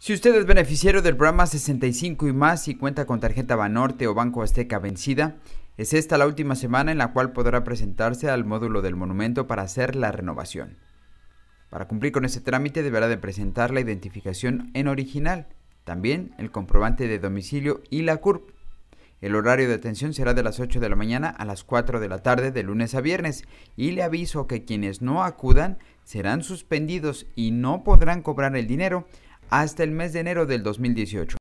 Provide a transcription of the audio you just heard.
Si usted es beneficiario del programa 65 y más y cuenta con tarjeta Banorte o Banco Azteca vencida, es esta la última semana en la cual podrá presentarse al módulo del monumento para hacer la renovación. Para cumplir con ese trámite deberá de presentar la identificación en original, también el comprobante de domicilio y la CURP. El horario de atención será de las 8 de la mañana a las 4 de la tarde de lunes a viernes y le aviso que quienes no acudan serán suspendidos y no podrán cobrar el dinero hasta el mes de enero del 2018.